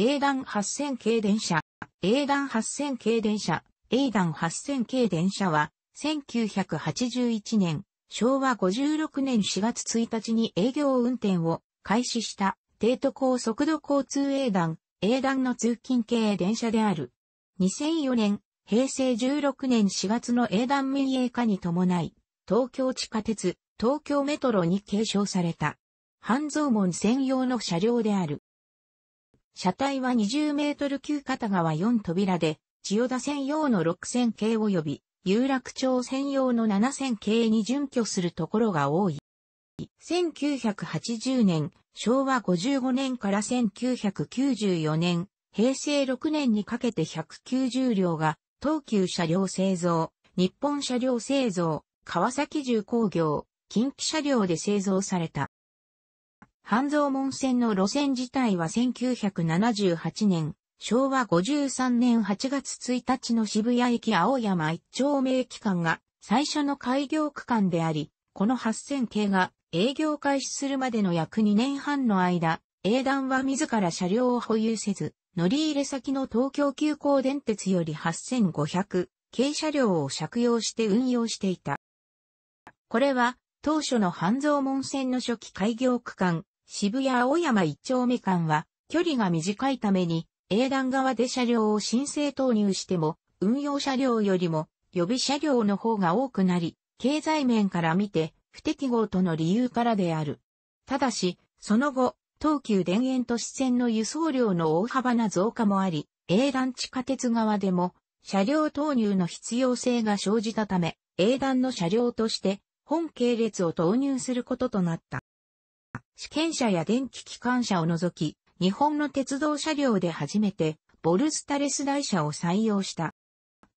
英団8000系電車、英団8000系電車、英団8000系電車は、1981年、昭和56年4月1日に営業運転を開始した低都高速度交通英団英団の通勤系電車である。2004年、平成16年4月の英団民営化に伴い、東京地下鉄、東京メトロに継承された。半蔵門専用の車両である。車体は20メートル級片側4扉で、千代田専用の6000系及び、有楽町専用の7000系に準拠するところが多い。1980年、昭和55年から1994年、平成6年にかけて190両が、東急車両製造、日本車両製造、川崎重工業、近畿車両で製造された。半蔵門線の路線自体は1978年、昭和53年8月1日の渋谷駅青山一丁目駅間が最初の開業区間であり、この8000系が営業開始するまでの約2年半の間、営団は自ら車両を保有せず、乗り入れ先の東京急行電鉄より8500系車両を借用して運用していた。これは当初の半蔵門線の初期開業区間、渋谷青山一丁目間は、距離が短いために、A 団側で車両を申請投入しても、運用車両よりも、予備車両の方が多くなり、経済面から見て、不適合との理由からである。ただし、その後、東急田園都市線の輸送量の大幅な増加もあり、A 団地下鉄側でも、車両投入の必要性が生じたため、A 団の車両として、本系列を投入することとなった。試験車や電気機関車を除き、日本の鉄道車両で初めて、ボルスタレス台車を採用した。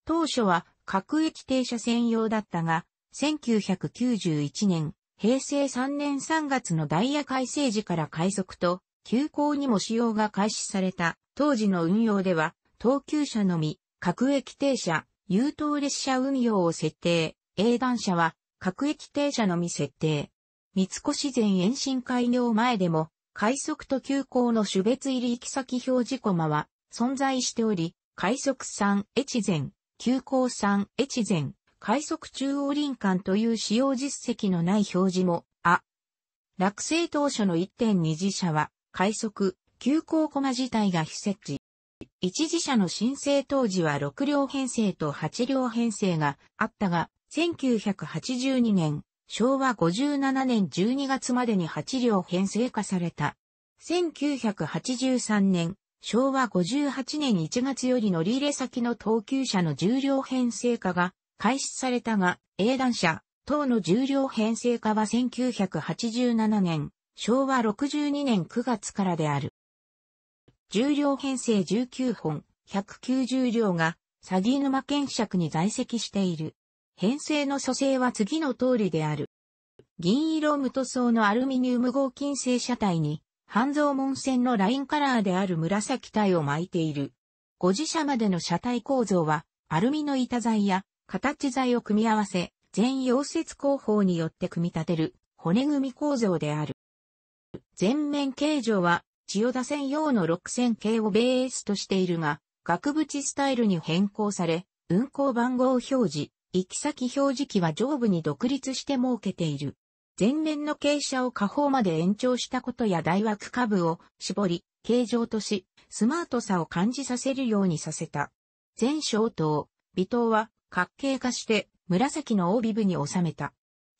当初は各駅停車専用だったが、1991年、平成3年3月のダイヤ改正時から快速と、急行にも使用が開始された。当時の運用では、東急車のみ、各駅停車、優等列車運用を設定。英断車は、各駅停車のみ設定。三越前延伸開業前でも、快速と急行の種別入り行き先表示コマは存在しており、快速3越前、急行3越前、快速中央林間という使用実績のない表示も、あ、落成当初の1.2次車は、快速、急行コマ自体が非設置。一次車の申請当時は6両編成と8両編成があったが、1982年、昭和57年12月までに8両編成化された。1983年、昭和58年1月より乗り入れ先の等級車の重量編成化が開始されたが、英断車等の重量編成化は1987年、昭和62年9月からである。重量編成19本、190両が、鷺沼県尺に在籍している。編成の組成は次の通りである。銀色無塗装のアルミニウム合金製車体に、半蔵門線のラインカラーである紫体を巻いている。ご自社までの車体構造は、アルミの板材や形材を組み合わせ、全溶接工法によって組み立てる骨組み構造である。前面形状は千代田線用の6000系をベースとしているが、額縁スタイルに変更され、運行番号表示、行き先表示器は上部に独立して設けている。前面の傾斜を下方まで延長したことや大枠下部を絞り、形状とし、スマートさを感じさせるようにさせた。前小灯、微灯は角形化して紫の帯部に収めた。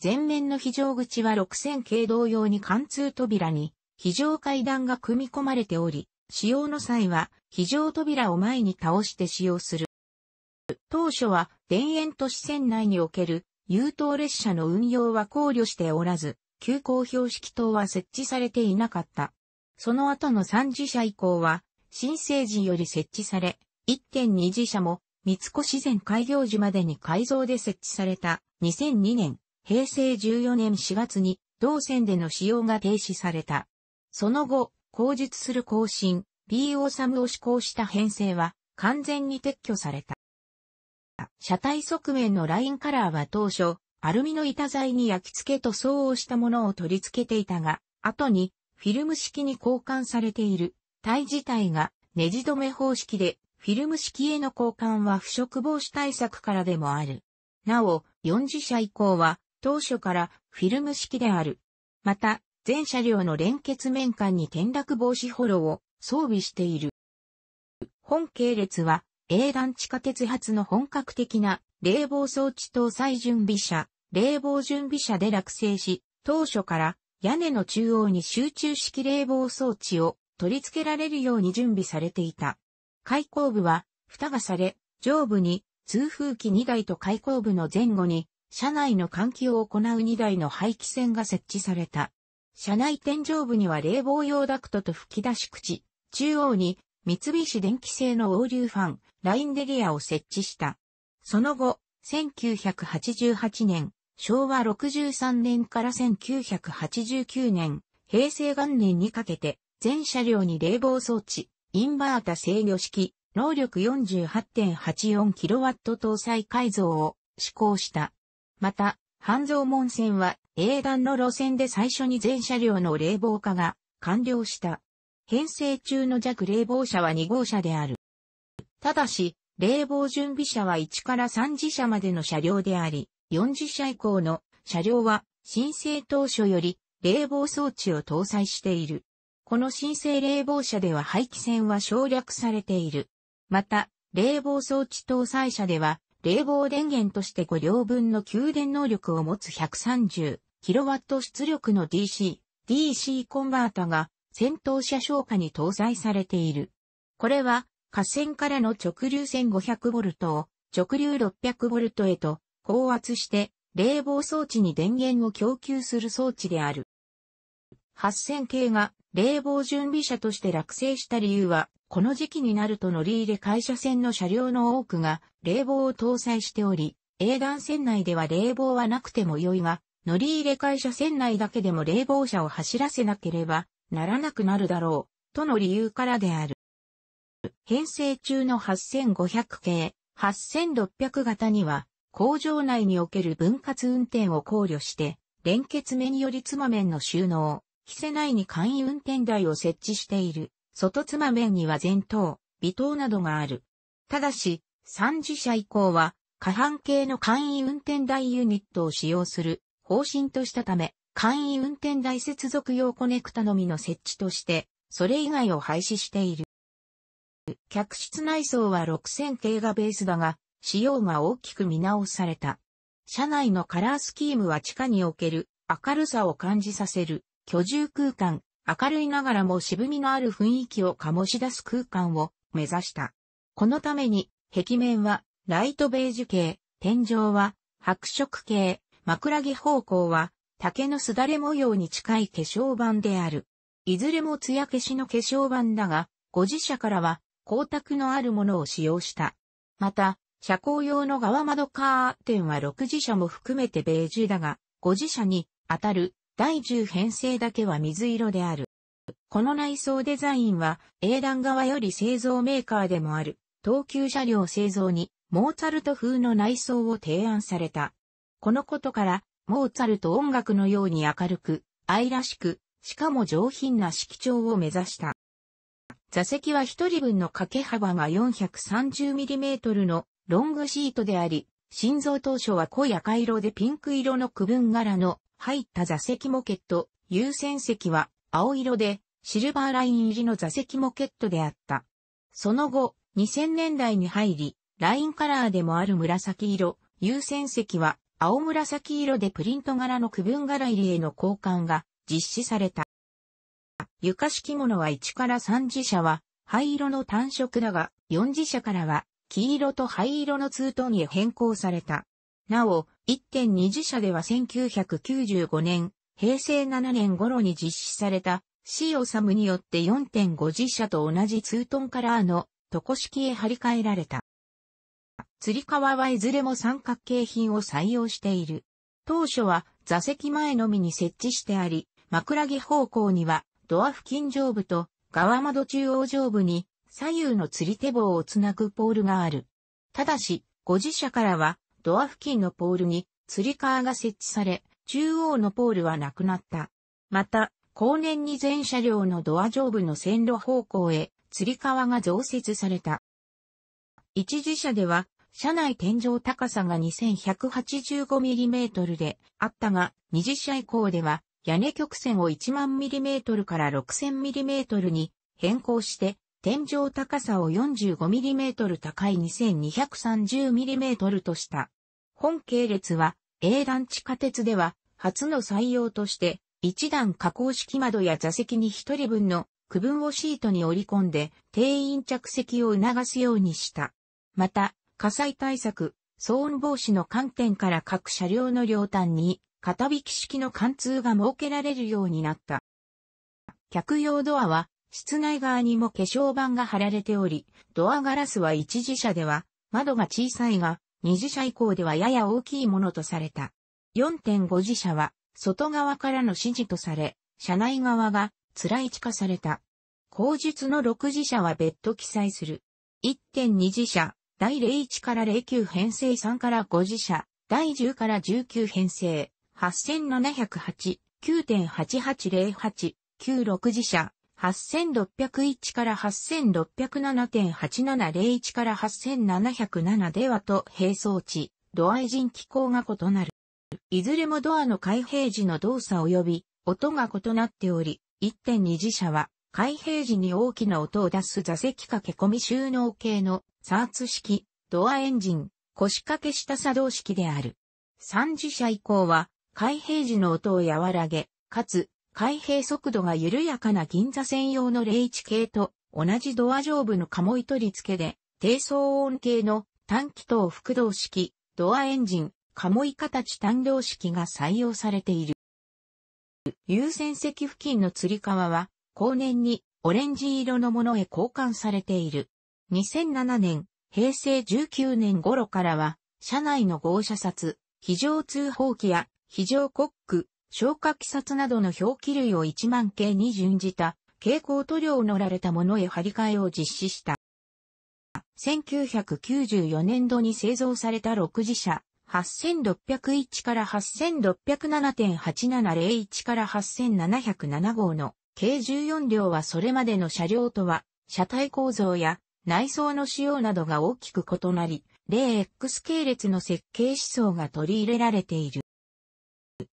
前面の非常口は6000系同様に貫通扉に非常階段が組み込まれており、使用の際は非常扉を前に倒して使用する。当初は田園都市線内における優等列車の運用は考慮しておらず、急行標識等は設置されていなかった。その後の3次車以降は、新生時より設置され、1.2次車も三越前開業時までに改造で設置された2002年、平成14年4月に同線での使用が停止された。その後、口述する更新、B オサムを施行した編成は完全に撤去された。車体側面のラインカラーは当初、アルミの板材に焼き付け塗装をしたものを取り付けていたが、後にフィルム式に交換されている。体自体がネジ止め方式で、フィルム式への交換は腐食防止対策からでもある。なお、4次車以降は当初からフィルム式である。また、全車両の連結面間に転落防止ホロを装備している。本系列は英断地下鉄発の本格的な冷房装置搭載準備車、冷房準備車で落成し、当初から屋根の中央に集中式冷房装置を取り付けられるように準備されていた。開口部は蓋がされ、上部に通風機2台と開口部の前後に車内の換気を行う2台の排気扇が設置された。車内天井部には冷房用ダクトと吹き出し口、中央に三菱電機製の横流ファン、ラインデリアを設置した。その後、1988年、昭和63年から1989年、平成元年にかけて、全車両に冷房装置、インバータ制御式、能力 48.84kW 搭載改造を施行した。また、半蔵門線は、英断の路線で最初に全車両の冷房化が完了した。編成中の弱冷房車は2号車である。ただし、冷房準備車は1から3次車までの車両であり、4次車以降の車両は申請当初より冷房装置を搭載している。この申請冷房車では排気扇は省略されている。また、冷房装置搭載車では、冷房電源として5両分の給電能力を持つ 130kW 出力の DC、DC コンバータが戦闘車消火に搭載されている。これは、河川からの直流 1500V を直流 600V へと高圧して冷房装置に電源を供給する装置である。8000系が冷房準備車として落成した理由は、この時期になると乗り入れ会社線の車両の多くが冷房を搭載しており、営団線内では冷房はなくても良いが、乗り入れ会社線内だけでも冷房車を走らせなければならなくなるだろう、との理由からである。編成中の8500系、8600型には、工場内における分割運転を考慮して、連結目により妻面の収納、せな内に簡易運転台を設置している、外妻面には前頭、尾頭などがある。ただし、三次車以降は、下半系の簡易運転台ユニットを使用する方針としたため、簡易運転台接続用コネクタのみの設置として、それ以外を廃止している。客室内装は6000系がベースだが、仕様が大きく見直された。車内のカラースキームは地下における明るさを感じさせる居住空間、明るいながらも渋みのある雰囲気を醸し出す空間を目指した。このために壁面はライトベージュ系、天井は白色系、枕木方向は竹のすだれ模様に近い化粧板である。いずれも艶消しの化粧板だが、ご自社からは光沢のあるものを使用した。また、車高用の側窓カーテンは6自社も含めてベージュだが、ご自社に当たる第10編成だけは水色である。この内装デザインは、英断側より製造メーカーでもある、東急車両製造に、モーツァルト風の内装を提案された。このことから、モーツァルト音楽のように明るく、愛らしく、しかも上品な色調を目指した。座席は一人分の掛け幅が 430mm のロングシートであり、心臓当初は濃い赤色でピンク色の区分柄の入った座席モケット、優先席は青色でシルバーライン入りの座席モケットであった。その後、2000年代に入り、ラインカラーでもある紫色、優先席は青紫色でプリント柄の区分柄入りへの交換が実施された。床敷物は1から3次社は灰色の単色だが、4次社からは黄色と灰色のツートンへ変更された。なお、1.2次社では1995年、平成7年頃に実施された C オサムによって4.5次社と同じツートンカラーの床式へ張り替えられた。釣り革はいずれも三角形品を採用している。当初は座席前のみに設置してあり、枕木方向にはドア付近上部と側窓中央上部に左右の釣り手棒をつなぐポールがある。ただし、ご自社からはドア付近のポールに釣り革が設置され、中央のポールはなくなった。また、後年に全車両のドア上部の線路方向へ釣り革が増設された。一時車では車内天井高さが 2185mm であったが、二次車以降では、屋根曲線を1万 mm から 6000mm に変更して、天井高さを 45mm 高い 2230mm とした。本系列は、英団地下鉄では、初の採用として、一段加工式窓や座席に一人分の区分をシートに折り込んで、定員着席を促すようにした。また、火災対策、騒音防止の観点から各車両の両端に、片引き式の貫通が設けられるようになった。客用ドアは、室内側にも化粧板が貼られており、ドアガラスは一次車では、窓が小さいが、二次車以降ではやや大きいものとされた。4.5次車は、外側からの指示とされ、車内側が、辛い地化された。後述の6次車は別途記載する。1.2次車、第01から09編成3から5次車、第10から19編成、8708、9.8808、96次車、8601から8607.8701から8707ではと並走値、度合い人機構が異なる。いずれもドアの開閉時の動作及び音が異なっており、1.2次車は開閉時に大きな音を出す座席掛け込み収納系のサーツ式、ドアエンジン、腰掛けした作動式である。三次車以降は、開閉時の音を和らげ、かつ、開閉速度が緩やかな銀座専用の01系と同じドア上部の鴨糸取り付けで、低騒音系の短気筒複動式、ドアエンジン、鴨井形単動式が採用されている。優先席付近の釣り革は、後年にオレンジ色のものへ交換されている。2007年、平成19年頃からは、車内の号車札、非常通報機や非常コック、消火器札などの表記類を1万系に準じた、蛍光塗料を乗られたものへ張り替えを実施した。1994年度に製造された6次車、8601から8607.8701から8707号の計14両はそれまでの車両とは、車体構造や内装の仕様などが大きく異なり、例 X 系列の設計思想が取り入れられている。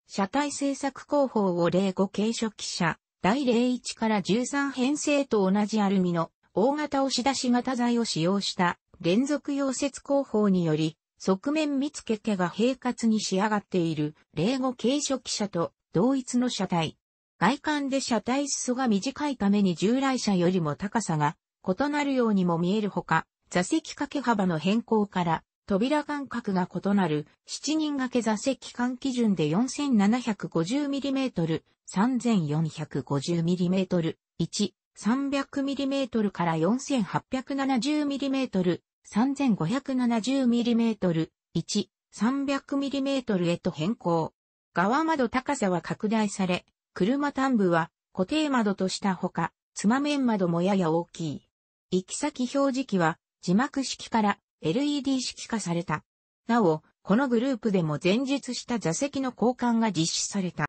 車体制作工法を例5軽初期車、第01から13編成と同じアルミの大型押し出し型材を使用した連続溶接工法により、側面見つけが平滑に仕上がっている例5軽初期車と同一の車体。外観で車体裾が短いために従来車よりも高さが異なるようにも見えるほか、座席掛け幅の変更から、扉間隔が異なる7人掛け座席間基準で 4750mm、3450mm、1、300mm から 4870mm、3570mm、1、300mm へと変更。側窓高さは拡大され、車端部は固定窓としたほか、つま面窓もやや大きい。行き先表示器は字幕式から LED 式化された。なお、このグループでも前述した座席の交換が実施された。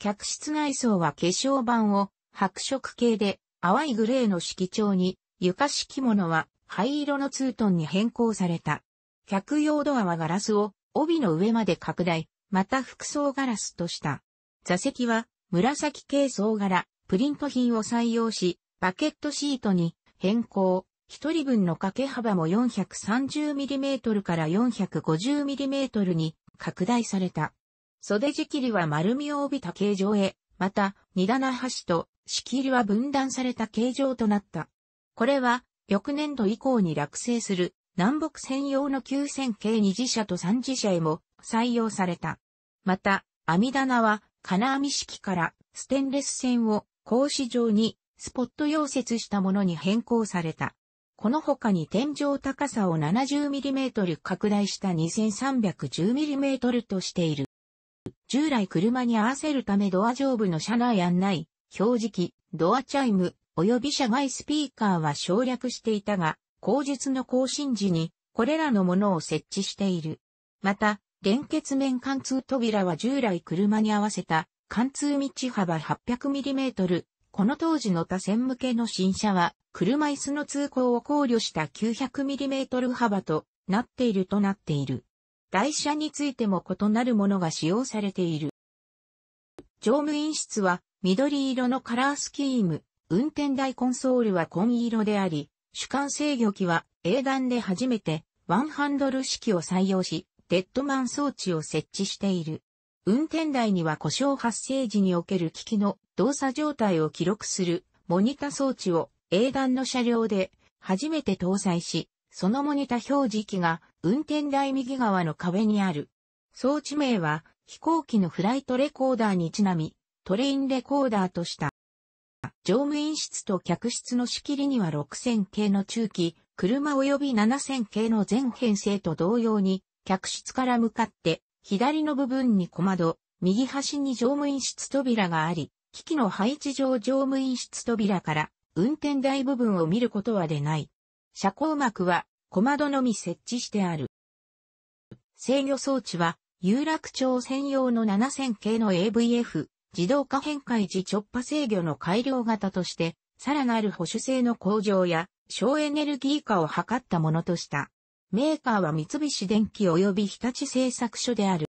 客室内装は化粧板を白色系で淡いグレーの色調に床敷物は灰色のツートンに変更された。客用ドアはガラスを帯の上まで拡大、また服装ガラスとした。座席は紫系総柄、プリント品を採用し、バケットシートに変更。一人分の掛け幅も 430mm から 450mm に拡大された。袖仕切りは丸みを帯びた形状へ、また、二棚端と仕切りは分断された形状となった。これは、翌年度以降に落成する南北専用の9000系2次車と3次車へも採用された。また、網棚は金網式からステンレス線を格子状にスポット溶接したものに変更された。この他に天井高さを 70mm 拡大した 2310mm としている。従来車に合わせるためドア上部の車内案内、表示器、ドアチャイム、及び車外スピーカーは省略していたが、後日の更新時に、これらのものを設置している。また、連結面貫通扉は従来車に合わせた、貫通道幅 800mm、この当時の他線向けの新車は、車椅子の通行を考慮した 900mm 幅となっているとなっている。台車についても異なるものが使用されている。乗務員室は緑色のカラースキーム、運転台コンソールは紺色であり、主幹制御機は英断で初めてワンハンドル式を採用し、デッドマン装置を設置している。運転台には故障発生時における機器の動作状態を記録するモニタ装置を英段の車両で初めて搭載し、そのモニタ表示機が運転台右側の壁にある。装置名は飛行機のフライトレコーダーにちなみ、トレインレコーダーとした。乗務員室と客室の仕切りには6000系の中期、車及び7000系の全編成と同様に、客室から向かって左の部分に小窓、右端に乗務員室扉があり、機器の配置上乗務員室扉から運転台部分を見ることはでない。車高膜は小窓のみ設置してある。制御装置は有楽町専用の7000系の AVF 自動化変換時直波制御の改良型として、さらなる保守性の向上や省エネルギー化を図ったものとした。メーカーは三菱電機及び日立製作所である。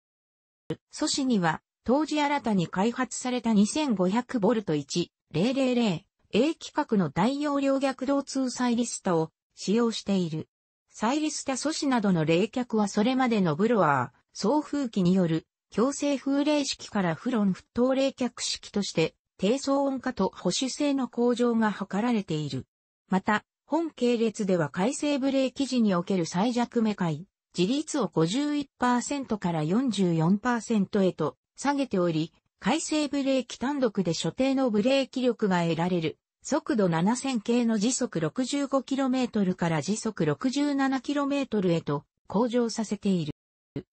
素子には、当時新たに開発された 2500V1000A 規格の大容量逆動通サイリスタを使用している。サイリスタ素子などの冷却はそれまでのブロワー、送風機による強制風冷式からフロン沸騰冷却式として低騒音化と保守性の向上が図られている。また、本系列では改正ブレーキ時における最弱目回、自立を51%から44%へと下げており、改正ブレーキ単独で所定のブレーキ力が得られる、速度7000系の時速 65km から時速 67km へと向上させている。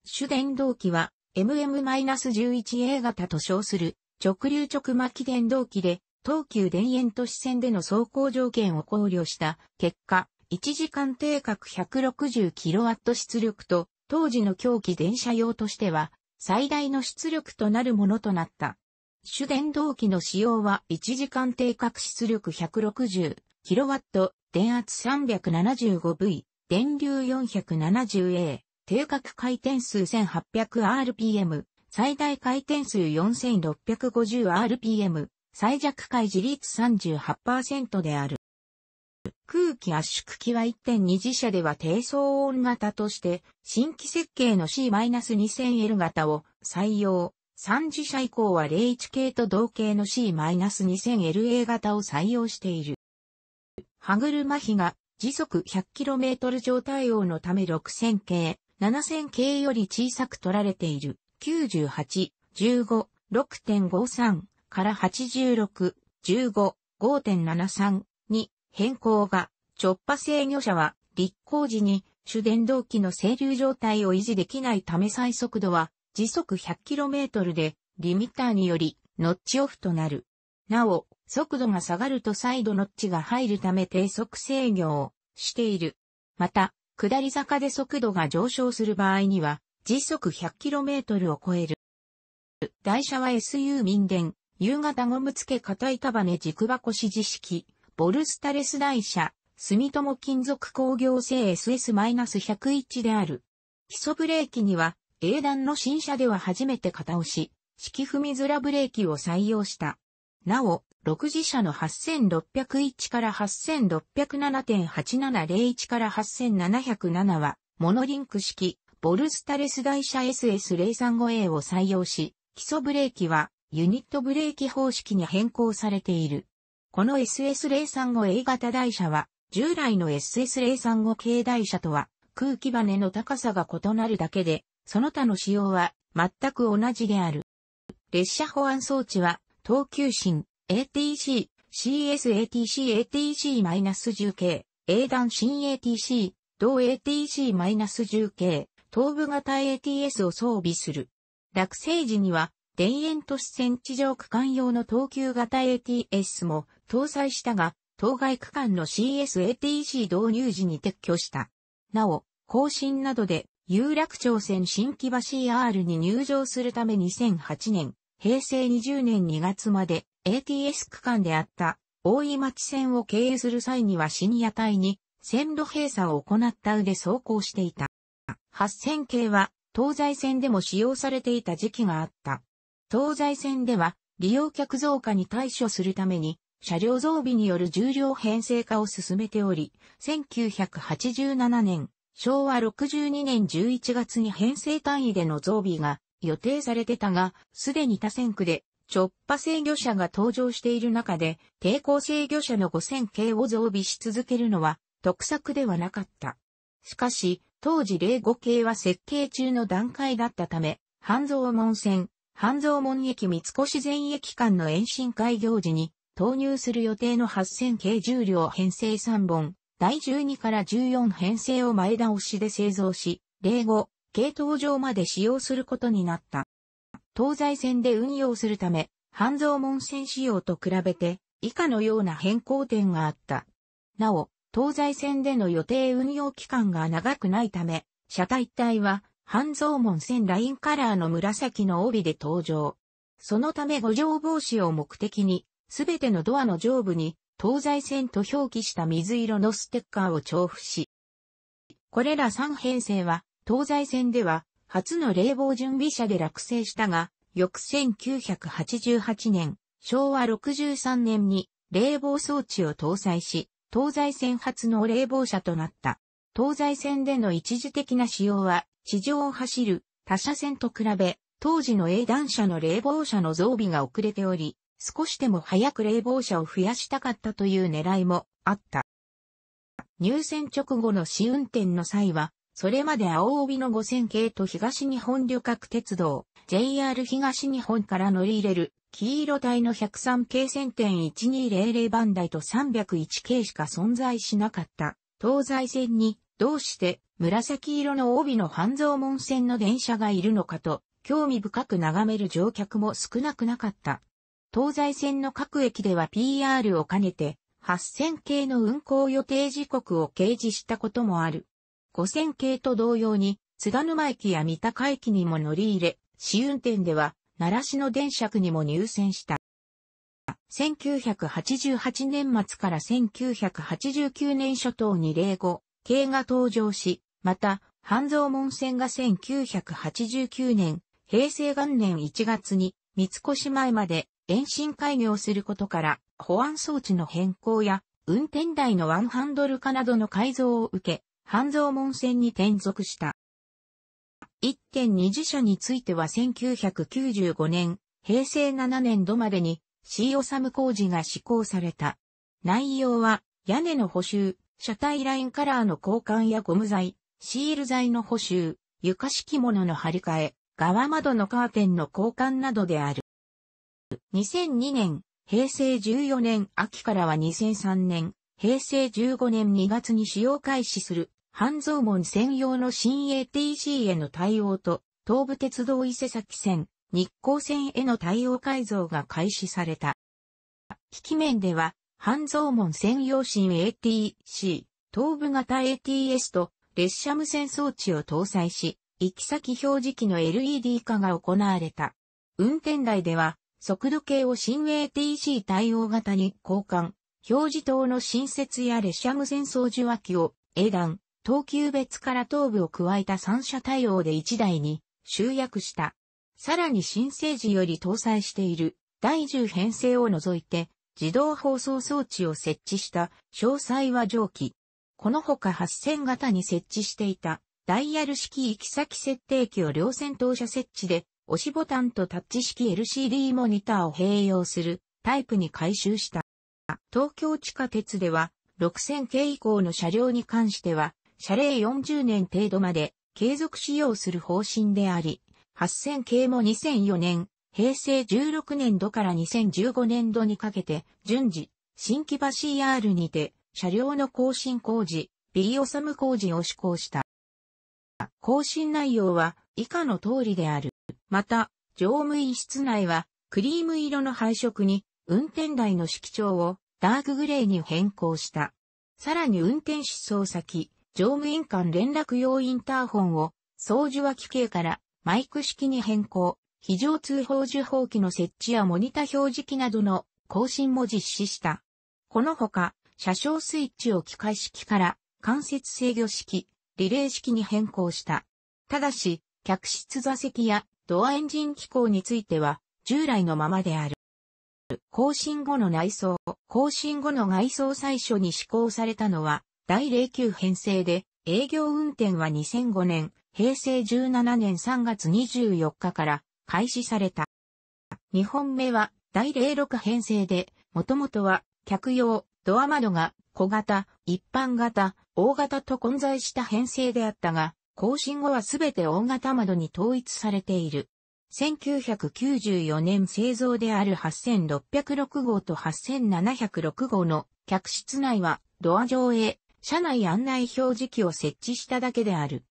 主電動機は MM-11A 型と称する直流直巻電動機で東急田園都市線での走行条件を考慮した結果、1時間定格 160kW 出力と、当時の狂気電車用としては、最大の出力となるものとなった。主電動機の使用は1時間定格出力 160kW、電圧 375V、電流 470A、定格回転数 1800rpm、最大回転数 4650rpm、最弱解自立38%である。空気圧縮機は1.2次車では低騒音型として、新規設計の C-2000L 型を採用。3次車以降は01系と同系の C-2000LA 型を採用している。歯車比が時速 100km 上対応のため6000系、7000系より小さく取られている。98、15、6.53、から86、15、5.73に変更が、直波制御車は立候時に主電動機の整流状態を維持できないため最速度は時速 100km でリミッターによりノッチオフとなる。なお、速度が下がると再度ノッチが入るため低速制御をしている。また、下り坂で速度が上昇する場合には時速 100km を超える。台車は SU 民電、夕方ゴム付け硬い束ね軸箱指示式、ボルスタレス台車、住友金属工業製 SS-101 である。基礎ブレーキには、英段の新車では初めて型押し、式踏みずらブレーキを採用した。なお、6次車の8601から8607.8701から8707は、モノリンク式、ボルスタレス台車 SS035A を採用し、基礎ブレーキは、ユニットブレーキ方式に変更されている。この SS035A 型台車は、従来の SS035 系台車とは、空気バネの高さが異なるだけで、その他の仕様は全く同じである。列車保安装置は、東急新 ATC、CSATC、ATC-10 k A 段新 ATC、同 ATC-10 k 東部型 ATS を装備する。落成時には、田園都市線地上区間用の東急型 ATS も搭載したが、当該区間の CSATC 導入時に撤去した。なお、更新などで有楽町線新木場 CR に入場するため2008年、平成20年2月まで ATS 区間であった大井町線を経由する際には深夜帯に線路閉鎖を行った上走行していた。8000系は東西線でも使用されていた時期があった。東西線では利用客増加に対処するために車両増備による重量編成化を進めており、1987年、昭和62年11月に編成単位での増備が予定されてたが、すでに他線区で直波制御車が登場している中で、抵抗制御車の5000系を増備し続けるのは得策ではなかった。しかし、当時05系は設計中の段階だったため、半蔵門線、半蔵門駅三越前駅間の延伸開業時に投入する予定の8000系重量編成3本、第12から14編成を前倒しで製造し、例後、系統上まで使用することになった。東西線で運用するため、半蔵門線仕様と比べて、以下のような変更点があった。なお、東西線での予定運用期間が長くないため、車体体は半蔵門線ラインカラーの紫の帯で登場。そのため五条防止を目的に、すべてのドアの上部に、東西線と表記した水色のステッカーを重複し、これら3編成は、東西線では、初の冷房準備車で落成したが、翌1988年、昭和63年に冷房装置を搭載し、東西線初の冷房車となった。東西線での一時的な使用は地上を走る他社線と比べ、当時の英断車の冷房車の増備が遅れており、少しでも早く冷房車を増やしたかったという狙いもあった。入線直後の試運転の際は、それまで青帯の5000系と東日本旅客鉄道、JR 東日本から乗り入れる、黄色帯の103系線点1200番台と301系しか存在しなかった、東西線に、どうして紫色の帯の半蔵門線の電車がいるのかと、興味深く眺める乗客も少なくなかった。東西線の各駅では PR を兼ねて、8000系の運行予定時刻を掲示したこともある。5000系と同様に、津田沼駅や三鷹駅にも乗り入れ、試運転では、奈良市の電車区にも入線した。1988年末から1989年初頭に05系が登場し、また、半蔵門線が1989年、平成元年1月に三越前まで延伸開業することから、保安装置の変更や、運転台のワンハンドル化などの改造を受け、半蔵門線に転属した。1.2次車については1995年、平成7年度までに C ム工事が施行された。内容は、屋根の補修、車体ラインカラーの交換やゴム材、シール材の補修、床敷物の張り替え、側窓のカーテンの交換などである。2002年、平成14年秋からは2003年、平成15年2月に使用開始する、半蔵門専用の新 ATC への対応と、東武鉄道伊勢崎線、日光線への対応改造が開始された。機器面では、半蔵門専用新 ATC、東武型 ATS と列車無線装置を搭載し、行き先表示器の LED 化が行われた。運転台では、速度計を新 ATC 対応型に交換、表示灯の新設や列車無線操縦脇を、A 段、東急別から頭部を加えた三車対応で1台に集約した。さらに新生時より搭載している第10編成を除いて自動放送装置を設置した詳細は上記。このほか8000型に設置していたダイヤル式行き先設定機を両線投射設置で押しボタンとタッチ式 LCD モニターを併用するタイプに改修した。東京地下鉄では6000系以降の車両に関しては車礼40年程度まで継続使用する方針であり、8000系も2004年、平成16年度から2015年度にかけて順次、新木場 CR にて車両の更新工事、ビリオサム工事を施行した。更新内容は以下の通りである。また、乗務員室内はクリーム色の配色に運転台の色調をダークグレーに変更した。さらに運転操作先、乗務員間連絡用インターホンを掃除脇系からマイク式に変更、非常通報受報器の設置やモニタ表示器などの更新も実施した。このほか、車掌スイッチを機械式から間接制御式、リレー式に変更した。ただし、客室座席やドアエンジン機構については従来のままである。更新後の内装、更新後の外装最初に施行されたのは第09編成で営業運転は2005年、平成17年3月24日から開始された。2本目は第06編成で、もともとは客用、ドア窓が小型、一般型、大型と混在した編成であったが、更新後はすべて大型窓に統一されている。1994年製造である8606号と8706号の客室内はドア上へ車内案内表示器を設置しただけである。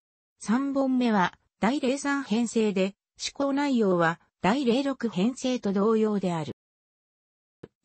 3本目は第03編成で、試行内容は第06編成と同様である。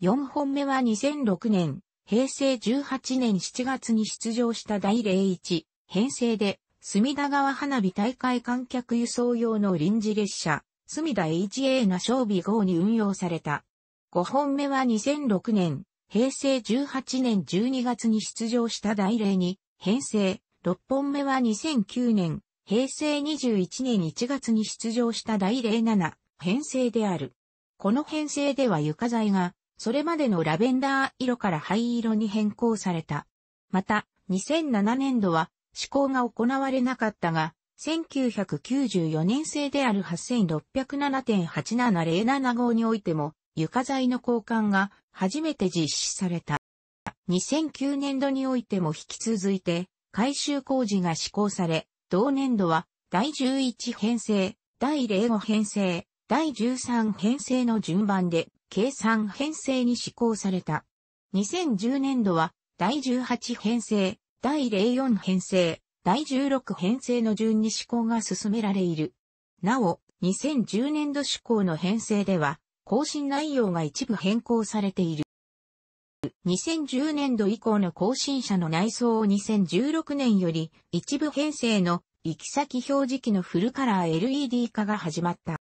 4本目は2006年平成18年7月に出場した第01編成で、隅田川花火大会観客輸送用の臨時列車、隅田 HA な装備号に運用された。5本目は2006年、平成18年12月に出場した第02編成、6本目は2009年、平成21年1月に出場した第07編成である。この編成では床材がそれまでのラベンダー色から灰色に変更された。また、2007年度は施行が行われなかったが、1994年製である8607.87075号においても床材の交換が初めて実施された。2009年度においても引き続いて改修工事が施行され、同年度は第11編成、第05編成、第13編成の順番で計算編成に施行された。2010年度は、第18編成、第04編成、第16編成の順に施行が進められいる。なお、2010年度施行の編成では、更新内容が一部変更されている。2010年度以降の更新者の内装を2016年より一部編成の行き先表示器のフルカラー LED 化が始まった。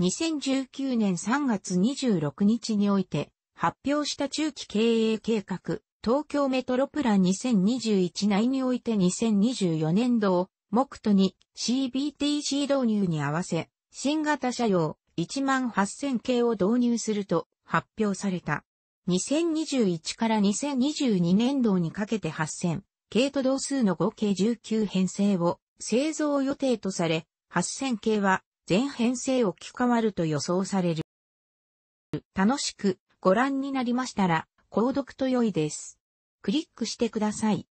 2019年3月26日において発表した中期経営計画、東京メトロプラン2021内において2024年度を目途に CBTC 導入に合わせ、新型車用18000系を導入すると発表された。2021から2022年度にかけて8000系と同数の合計19編成を製造予定とされ、8000系は全編成置き換わると予想される。楽しくご覧になりましたら、購読と良いです。クリックしてください。